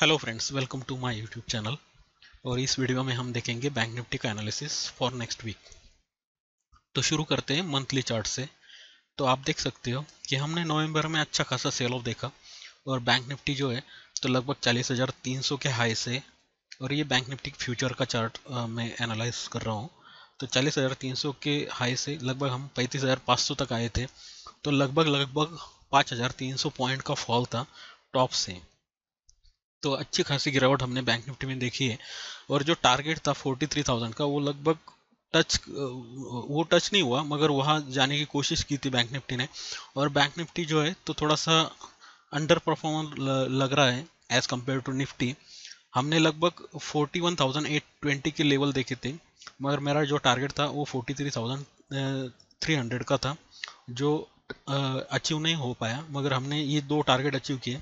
Hello friends welcome to my YouTube channel और इस video में हम देखेंगे बैंक निफ्टी का एनालिसिस फॉर नेक्स्ट वीक तो शुरू करते हैं मंथली चार्ट से तो आप देख सकते हो कि हमने नवंबर में अच्छा खासा सेल ऑफ देखा और बैंक निफ्टी जो है तो लगभग चालीस हज़ार तीन सौ के हाई से और ये बैंक निफ्टी फ्यूचर का चार्ट मैं एनालाइज कर रहा हूँ तो चालीस हज़ार तीन सौ के हाई से लगभग हम पैंतीस हज़ार पाँच सौ तक आए थे तो लगभग लगभग पाँच हज़ार तीन सौ पॉइंट का फॉल था टॉप से तो अच्छी खासी गिरावट हमने बैंक निफ्टी में देखी है और जो टारगेट था 43,000 का वो लगभग टच वो टच नहीं हुआ मगर वहाँ जाने की कोशिश की थी बैंक निफ्टी ने और बैंक निफ्टी जो है तो थोड़ा सा अंडर परफॉर्मर लग रहा है एज़ कम्पेयर टू निफ्टी हमने लगभग 41,820 के लेवल देखे थे मगर मेरा जो टारगेट था वो 43,300 का था जो अचीव नहीं हो पाया मगर हमने ये दो टारगेट अचीव किए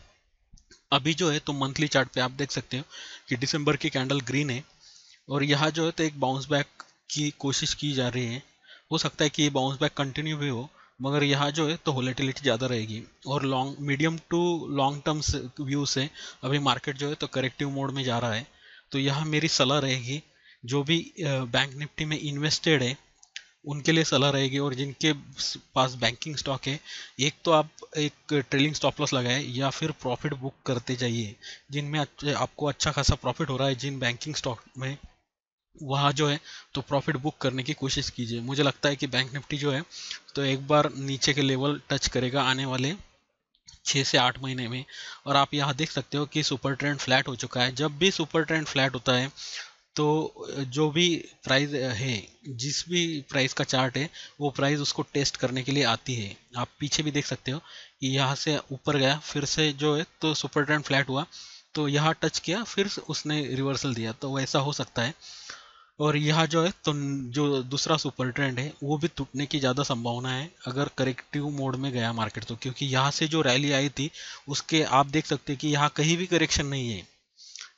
अभी जो है तो मंथली चार्ट पे आप देख सकते हो कि दिसंबर की कैंडल ग्रीन है और यहाँ जो है तो एक बाउंस बैक की कोशिश की जा रही है हो सकता है कि ये बाउंस बैक कंटिन्यू भी हो मगर यहाँ जो है तो होलेटिलिटी ज़्यादा रहेगी और long medium to long term view से अभी मार्केट जो है तो करेक्टिव मोड में जा रहा है तो यहाँ मेरी सलाह रहेगी जो भी बैंक निफ्टी में इन्वेस्टेड है उनके लिए सलाह रहेगी और जिनके पास बैंकिंग स्टॉक है एक तो आप एक ट्रेलिंग स्टॉप लॉस लगाए या फिर प्रॉफिट बुक करते जाइए जिनमें आपको अच्छा खासा प्रॉफिट हो रहा है जिन बैंकिंग स्टॉक में वहाँ जो है तो प्रॉफिट बुक करने की कोशिश कीजिए मुझे लगता है कि बैंक निफ्टी जो है तो एक बार नीचे के लेवल टच करेगा आने वाले छः से आठ महीने में और आप यहाँ देख सकते हो कि सुपर ट्रेंड फ्लैट हो चुका है जब भी सुपर ट्रेंड फ्लैट होता है तो जो भी प्राइस है जिस भी प्राइस का चार्ट है वो प्राइस उसको टेस्ट करने के लिए आती है आप पीछे भी देख सकते हो कि यहाँ से ऊपर गया फिर से जो है तो सुपर ट्रेंड फ्लैट हुआ तो यहाँ टच किया फिर उसने रिवर्सल दिया तो वैसा हो सकता है और यह जो है तो जो दूसरा सुपर ट्रेंड है वो भी टूटने की ज़्यादा संभावना है अगर करेक्टिव मोड में गया मार्केट तो क्योंकि यहाँ से जो रैली आई थी उसके आप देख सकते हैं कि यहाँ कहीं भी करेक्शन नहीं है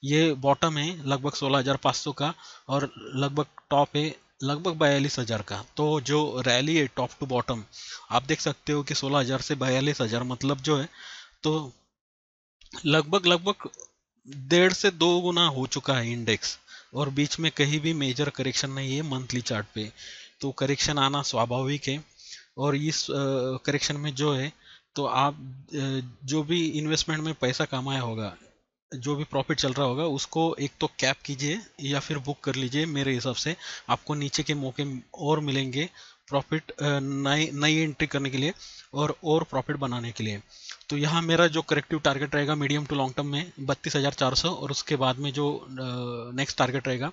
ये बॉटम है लगभग 16,500 का और लगभग टॉप है लगभग बयालीस हज़ार का तो जो रैली है टॉप टू बॉटम आप देख सकते हो कि सोलह हज़ार से बयालीस हज़ार मतलब जो है तो लगभग लगभग डेढ़ से दो गुना हो चुका है इंडेक्स और बीच में कहीं भी मेजर करेक्शन नहीं है मंथली चार्ट पे तो करेक्शन आना स्वाभाविक है और इस करेक्शन में जो है तो आप जो भी इन्वेस्टमेंट में पैसा कमाया होगा जो भी प्रॉफिट चल रहा होगा उसको एक तो कैप कीजिए या फिर बुक कर लीजिए मेरे हिसाब से आपको नीचे के मौके और मिलेंगे प्रॉफिट नई नई एंट्री करने के लिए और और प्रॉफिट बनाने के लिए तो यहाँ मेरा जो करेक्टिव टारगेट रहेगा मीडियम टू लॉन्ग टर्म में बत्तीस हज़ार चार सौ और उसके बाद में जो नेक्स्ट टारगेट रहेगा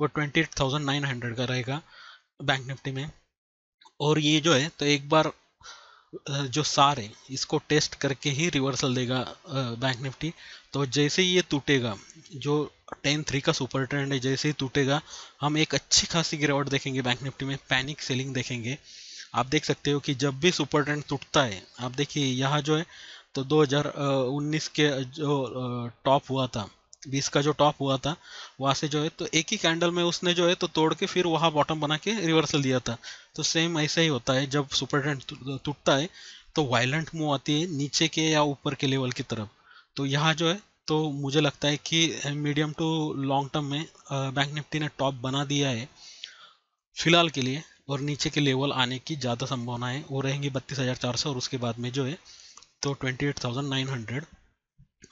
वो ट्वेंटी थाउजेंड नाइन हंड्रेड का रहेगा बैंक निफ्टी में और ये जो है तो एक बार जो सार है इसको टेस्ट करके ही रिवर्सल देगा बैंक निफ्टी तो जैसे ही ये टूटेगा जो टेन थ्री का सुपर ट्रेंड है जैसे ही टूटेगा हम एक अच्छी खासी गिरावट देखेंगे बैंक निफ्टी में पैनिक सेलिंग देखेंगे आप देख सकते हो कि जब भी सुपर ट्रेंड टूटता है आप देखिए यहाँ जो है तो 2019 के जो टॉप हुआ था बीस का जो टॉप हुआ था वहाँ से जो है तो एक ही कैंडल में उसने जो है तो तोड़ के फिर वहाँ बॉटम बना के रिवर्सल दिया था तो सेम ऐसा ही होता है जब सुपर ट्रेंड टूटता है तो वायलेंट मूव आती है नीचे के या ऊपर के लेवल की तरफ तो यहाँ जो है तो मुझे लगता है कि मीडियम टू लॉन्ग टर्म में बैंक निफ्टी ने टॉप बना दिया है फिलहाल के लिए और नीचे के लेवल आने की ज़्यादा संभावना है वो रहेंगी बत्तीस हज़ार चार सौ और उसके बाद में जो है तो twenty eight thousand nine hundred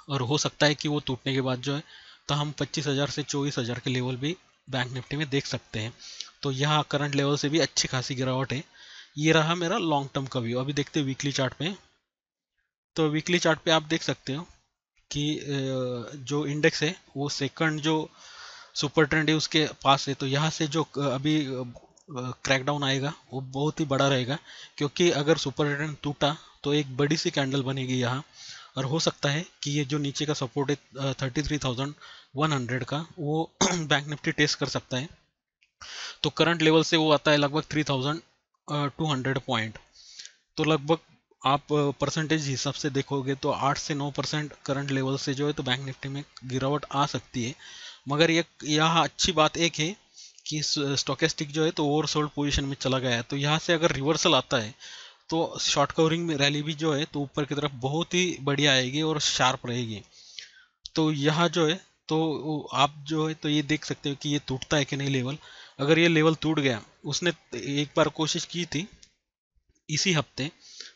और हो सकता है कि वो टूटने के बाद जो है तो हम 25,000 से 24,000 के लेवल भी बैंक निफ्टी में देख सकते हैं तो यहाँ करंट लेवल से भी अच्छी खासी गिरावट है ये रहा मेरा लॉन्ग टर्म का व्यू अभी देखते हैं वीकली चार्ट पे तो वीकली चार्ट पे आप देख सकते हो कि जो इंडेक्स है वो सेकंड जो सुपर ट्रेंड है उसके पास है तो यहाँ से जो अभी क्रैकडाउन आएगा वो बहुत ही बड़ा रहेगा क्योंकि अगर सुपर ट्रेंड टूटा तो एक बड़ी सी कैंडल बनेगी यहाँ और हो सकता है कि ये जो नीचे का सपोर्ट है thirty three thousand one hundred का वो बैंक निफ्टी टेस्ट कर सकता है तो करंट लेवल से वो आता है लगभग three thousand two hundred point तो लगभग आप परसेंटेज हिसाब से देखोगे तो आठ से नौ परसेंट करंट लेवल से जो है तो बैंक निफ्टी में गिरावट आ सकती है मगर ये यह अच्छी बात एक है कि स्टोकेस्टिक जो है तो ओवरसोल्ड पोजीशन पोजिशन में चला गया है तो यहाँ से अगर रिवर्सल आता है तो शॉर्ट कवरिंग रैली भी जो है तो ऊपर की तरफ बहुत ही बढ़िया आएगी और शार्प रहेगी तो यहाँ जो है तो आप जो है तो ये देख सकते हो कि ये टूटता है कि नहीं लेवल अगर ये लेवल टूट गया उसने एक बार कोशिश की थी इसी हफ्ते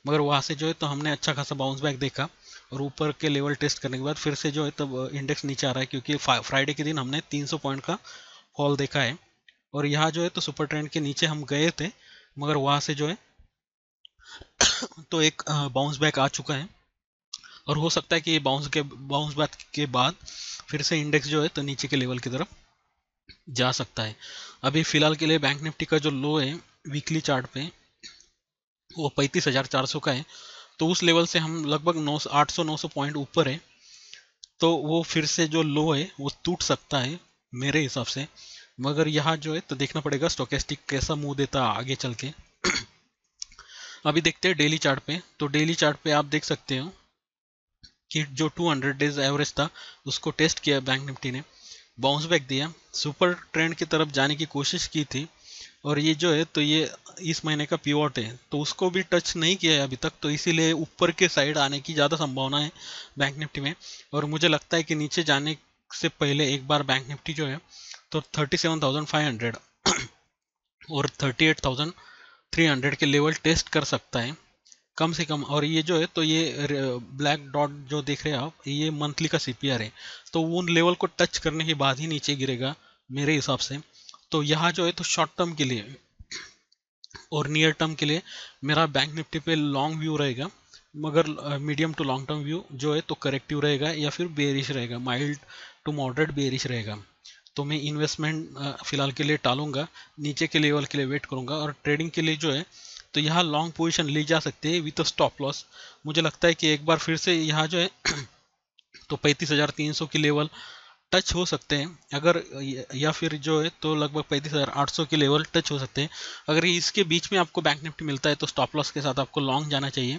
मगर वहाँ से जो है तो हमने अच्छा खासा बाउंस बैक देखा और ऊपर के लेवल टेस्ट करने के बाद फिर से जो है तब इंडेक्स नीचे आ रहा है क्योंकि फ्राइडे के दिन हमने 300 पॉइंट का फॉल देखा है और यहाँ जो है तो सुपर ट्रेंड के नीचे हम गए थे मगर वहाँ से जो है तो एक बाउंस बैक आ चुका है और हो सकता है कि ये बाउंस के बाउंस बैक के बाद फिर से इंडेक्स जो है तो नीचे के लेवल की तरफ जा सकता है अभी फिलहाल के लिए बैंक निफ्टी का जो लो है वीकली चार्ट पे वो पैंतीस हज़ार चार सौ का है तो उस लेवल से हम लगभग नौ आठ सौ नौ सौ पॉइंट ऊपर है तो वो फिर से जो लो है वो टूट सकता है मेरे हिसाब से मगर यहाँ जो है तो देखना पड़ेगा स्टोकेस्टिक कैसा मुंह देता आगे चल के अभी देखते हैं डेली चार्ट पे तो डेली चार्ट पे आप देख सकते हो कि जो 200 डेज एवरेज था उसको टेस्ट किया बैंक निफ्टी ने बाउंस बैक दिया सुपर ट्रेंड की तरफ जाने की कोशिश की थी और ये जो है तो ये इस महीने का पिवट है तो उसको भी टच नहीं किया है अभी तक तो इसीलिए ऊपर के साइड आने की ज़्यादा संभावना है बैंक निफ्टी में और मुझे लगता है कि नीचे जाने से पहले एक बार बैंक निफ्टी जो है तो thirty seven thousand five hundred और थर्टी एट थाउजेंड 300 के लेवल टेस्ट कर सकता है कम से कम और ये जो है तो ये ब्लैक डॉट जो देख रहे हैं आप ये मंथली का सी है तो उन लेवल को टच करने के बाद ही नीचे गिरेगा मेरे हिसाब से तो यहाँ जो है तो शॉर्ट टर्म के लिए और नियर टर्म के लिए मेरा बैंक निफ्टी पे लॉन्ग व्यू रहेगा मगर medium to long term view जो है तो करेक्टिव रहेगा या फिर बेरिश रहेगा माइल्ड टू मॉडरेट बेरिश रहेगा तो मैं इन्वेस्टमेंट फिलहाल के लिए टालूंगा नीचे के लेवल के लिए वेट करूंगा और ट्रेडिंग के लिए जो है तो यहाँ लॉन्ग पोजीशन ली जा सकती है विथ स्टॉप लॉस मुझे लगता है कि एक बार फिर से यहाँ जो है तो पैंतीस हज़ार तीन सौ के लेवल टच हो सकते हैं अगर या फिर जो है तो लगभग पैंतीस हज़ार आठ सौ के लेवल टच हो सकते हैं अगर इसके बीच में आपको बैंक निफ्टी मिलता है तो स्टॉप लॉस के साथ आपको लॉन्ग जाना चाहिए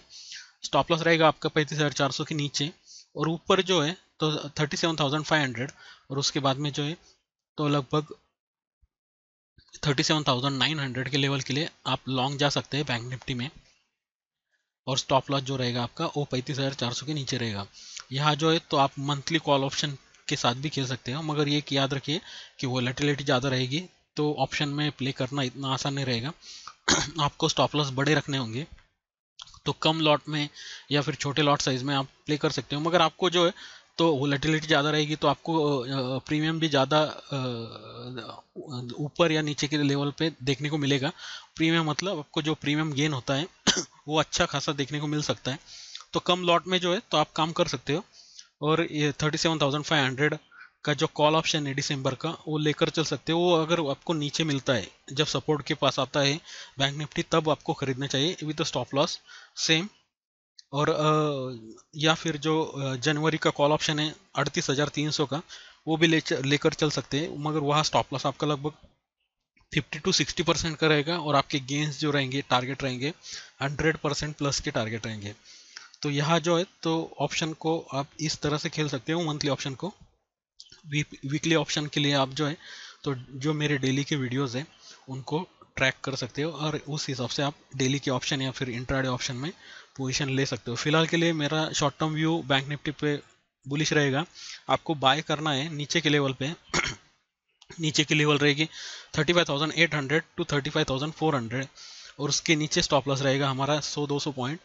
स्टॉप लॉस रहेगा आपका पैंतीस हज़ार चार सौ के नीचे और ऊपर जो है तो thirty seven thousand five hundred और उसके बाद में जो है तो लगभग 37,900 के लेवल के लिए आप लॉन्ग जा सकते हैं बैंक निफ्टी में और स्टॉप लॉस जो रहेगा आपका वो पैंतीस हज़ार चार सौ के नीचे रहेगा यहाँ जो है तो आप मंथली कॉल ऑप्शन के साथ भी खेल सकते हो मगर ये याद रखिए कि वो लेटिलिटी ज़्यादा रहेगी तो ऑप्शन में प्ले करना इतना आसान नहीं रहेगा आपको स्टॉप लॉस बड़े रखने होंगे तो कम लॉट में या फिर छोटे लॉट साइज़ में आप प्ले कर सकते हो मगर आपको जो है तो वोलेटिलिटी ज़्यादा रहेगी तो आपको प्रीमियम भी ज़्यादा ऊपर या नीचे के लेवल पे देखने को मिलेगा प्रीमियम मतलब आपको जो प्रीमियम गेन होता है वो अच्छा खासा देखने को मिल सकता है तो कम लॉट में जो है तो आप काम कर सकते हो और ये thirty seven thousand five hundred का जो कॉल ऑप्शन है डिसम्बर का वो लेकर चल सकते हो वो अगर आपको नीचे मिलता है जब सपोर्ट के पास आता है बैंक निफ्टी तब आपको खरीदना चाहिए with the stop loss same और या फिर जो जनवरी का कॉल ऑप्शन है अड़तीस हज़ार तीन सौ का वो भी ले लेकर चल सकते हैं मगर वहाँ स्टॉप लॉस आपका लगभग फिफ्टी टू सिक्सटी परसेंट का रहेगा और आपके गेंस जो रहेंगे टारगेट रहेंगे हंड्रेड परसेंट प्लस के टारगेट रहेंगे तो यहाँ जो है तो ऑप्शन को आप इस तरह से खेल सकते हो मंथली ऑप्शन को वीकली ऑप्शन के लिए आप जो है तो जो मेरे डेली के वीडियोस हैं उनको ट्रैक कर सकते हो और उस हिसाब से आप डेली के ऑप्शन या फिर इंट्राडे ऑप्शन में पोजीशन ले सकते हो फिलहाल के लिए मेरा short term view bank Nifty पे बुलिश रहेगा आपको बाय करना है नीचे के लेवल पे नीचे की लेवल रहेगी 35,800 टू 35,400 और उसके नीचे स्टॉप लॉस रहेगा हमारा 100-200 पॉइंट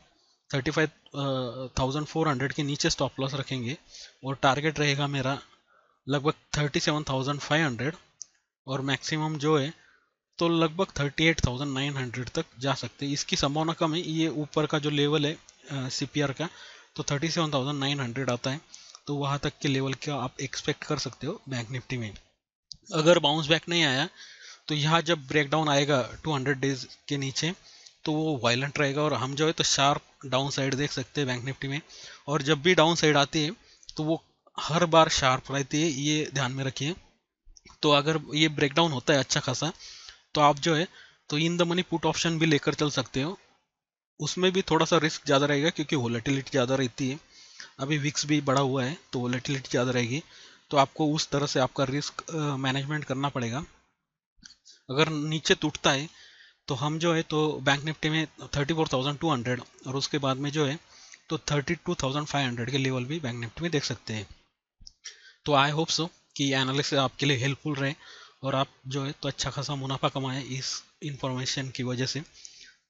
35,400 के नीचे स्टॉप लॉस रखेंगे और टारगेट रहेगा मेरा लगभग 37,500 और मैक्सिमम जो है तो लगभग 38,900 तक जा सकते हैं इसकी संभावना कम है ये ऊपर का जो लेवल है सी का तो 37,900 आता है तो वहाँ तक के लेवल का आप एक्सपेक्ट कर सकते हो बैंक निफ्टी में अगर बाउंस बैक नहीं आया तो यहाँ जब ब्रेकडाउन आएगा 200 डेज के नीचे तो वो वायलेंट रहेगा और हम जो है तो शार्प डाउन साइड देख सकते हैं बैंक निफ्टी में और जब भी डाउन साइड आती है तो वो हर बार शार्प रहती है ये ध्यान में रखिए तो अगर ये ब्रेकडाउन होता है अच्छा खासा तो आप जो है तो in the money put option भी लेकर चल सकते हो उसमें भी थोड़ा सा रिस्क ज़्यादा रहेगा क्योंकि वोलेटिलिटी ज़्यादा रहती है अभी विक्स भी बढ़ा हुआ है तो वोलेटिलिटी ज़्यादा रहेगी तो आपको उस तरह से आपका रिस्क मैनेजमेंट करना पड़ेगा अगर नीचे टूटता है तो हम जो है तो बैंक निफ्टी में thirty four thousand two hundred और उसके बाद में जो है तो thirty two thousand five hundred के लेवल भी बैंक निफ्टी में देख सकते हैं तो आई होप सो कि एनालिसिस आपके लिए हेल्पफुल रहे और आप जो है तो अच्छा खासा मुनाफा कमाएं इस इन्फॉर्मेशन की वजह से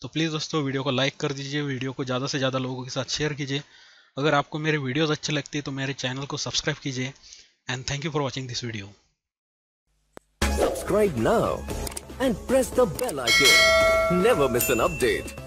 तो प्लीज़ दोस्तों वीडियो को लाइक कर दीजिए वीडियो को ज़्यादा से ज़्यादा लोगों के साथ शेयर कीजिए अगर आपको मेरे वीडियोज़ अच्छे लगते हैं तो मेरे चैनल को सब्सक्राइब कीजिए and thank you for watching this video Subscribe now and press the bell icon. Never miss an update.